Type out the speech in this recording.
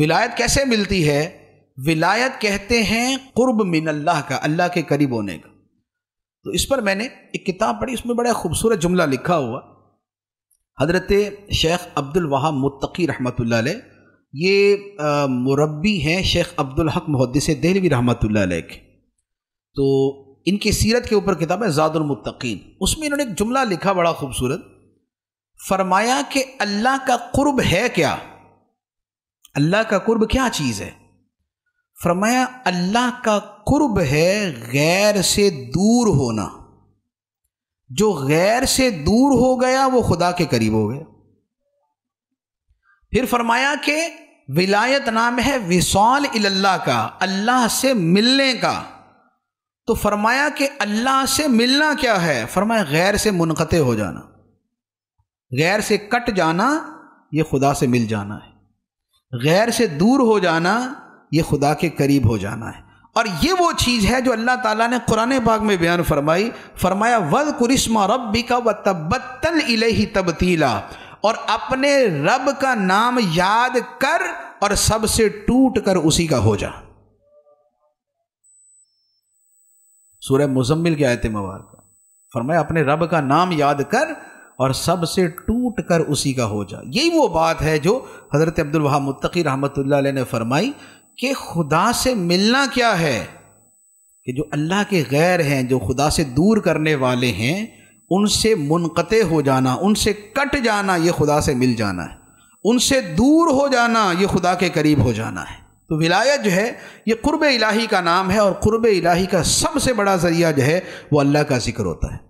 विलायत कैसे मिलती है विलायत कहते हैं कुर्ब मिन अल्लाह का अल्लाह के करीब होने का तो इस पर मैंने एक किताब पढ़ी उसमें बड़ा खूबसूरत जुमला लिखा हुआ हजरत शेख अब्दुल वहाब मुत्तकी रहमत ये मुरबी हैं शेख अब्दुल हक मुहदस दहलवी रहमत के तो इनकी सीरत के ऊपर किताब है ज़ादुलमतकीन उसमें इन्होंने एक जुमला लिखा बड़ा खूबसूरत फरमाया कि अल्लाह का कुर्ब है क्या अल्लाह का कुर्ब क्या चीज़ है फरमाया अल्लाह का कुर्ब है गैर से दूर होना जो गैर से दूर हो गया वो खुदा के करीब हो गया फिर फरमाया कि विलायत नाम है विसाल इल्लाह का अल्लाह से मिलने का तो फरमाया कि अल्लाह से मिलना क्या है फरमाया गैर से मुनक़ हो जाना गैर से कट जाना ये खुदा से मिल जाना है गैर से दूर हो जाना ये खुदा के करीब हो जाना है और ये वो चीज़ है जो अल्लाह ताला ने कुरान पाक में बयान फरमाई फरमाया वल कुरिश्मा रबी का व तबत्तल इलेही तबतीला और अपने रब का नाम याद कर और सबसे टूट कर उसी का हो जा सूर्य मुजम्मिल के आयत मुबारक फरमाया अपने रब का नाम याद कर और सब से टूट कर उसी का हो जा यही वो बात है जो हज़रत अब्दुल मुतकी मुत्तकी रहमत ने फरमाई कि खुदा से मिलना क्या है कि जो अल्लाह के गैर हैं जो खुदा से दूर करने वाले हैं उनसे मुनक़ हो जाना उनसे कट जाना ये खुदा से मिल जाना है उनसे दूर हो जाना ये खुदा के करीब हो जाना है तो विलायत जो है ये क़ुरब इलाही का नाम है और क़ुरब इलाही का सबसे बड़ा ज़रिया जो है वो अल्लाह का ज़िक्र होता है